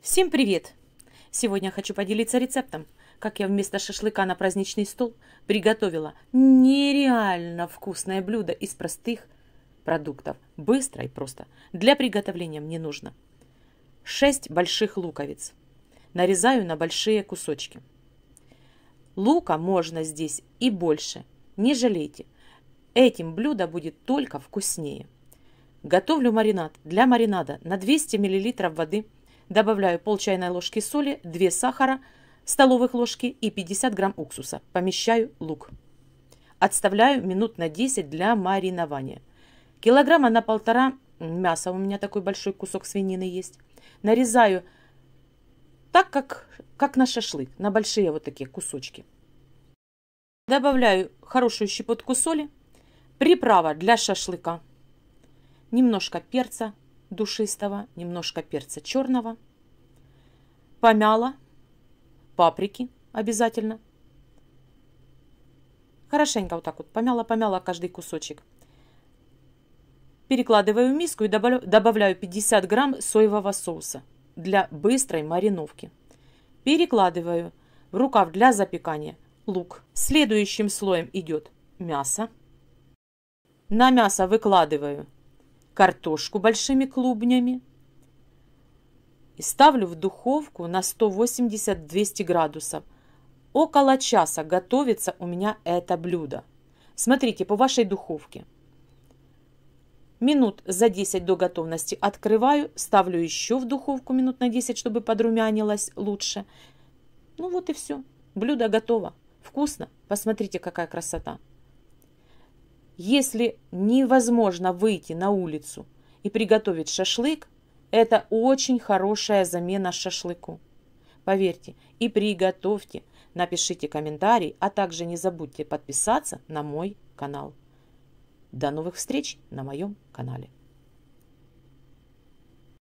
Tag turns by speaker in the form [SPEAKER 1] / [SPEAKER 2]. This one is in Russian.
[SPEAKER 1] Всем привет! Сегодня хочу поделиться рецептом, как я вместо шашлыка на праздничный стол приготовила нереально вкусное блюдо из простых продуктов. Быстро и просто. Для приготовления мне нужно 6 больших луковиц. Нарезаю на большие кусочки. Лука можно здесь и больше, не жалейте. Этим блюдо будет только вкуснее. Готовлю маринад. Для маринада на 200 мл воды – Добавляю пол чайной ложки соли, 2 сахара, столовых ложки и 50 грамм уксуса. Помещаю лук. Отставляю минут на 10 для маринования. Килограмма на полтора мяса у меня такой большой кусок свинины есть. Нарезаю так, как, как на шашлык, на большие вот такие кусочки. Добавляю хорошую щепотку соли, приправа для шашлыка, немножко перца, душистого, немножко перца черного, помяла, паприки обязательно. Хорошенько вот так вот помяла-помяла каждый кусочек. Перекладываю в миску и добавляю 50 грамм соевого соуса для быстрой мариновки. Перекладываю в рукав для запекания лук. Следующим слоем идет мясо. На мясо выкладываю картошку большими клубнями и ставлю в духовку на 180-200 градусов. Около часа готовится у меня это блюдо. Смотрите по вашей духовке. Минут за 10 до готовности открываю, ставлю еще в духовку минут на 10, чтобы подрумянилось лучше. Ну вот и все. Блюдо готово. Вкусно. Посмотрите, какая красота. Если невозможно выйти на улицу и приготовить шашлык, это очень хорошая замена шашлыку. Поверьте, и приготовьте, напишите комментарий, а также не забудьте подписаться на мой канал. До новых встреч на моем канале.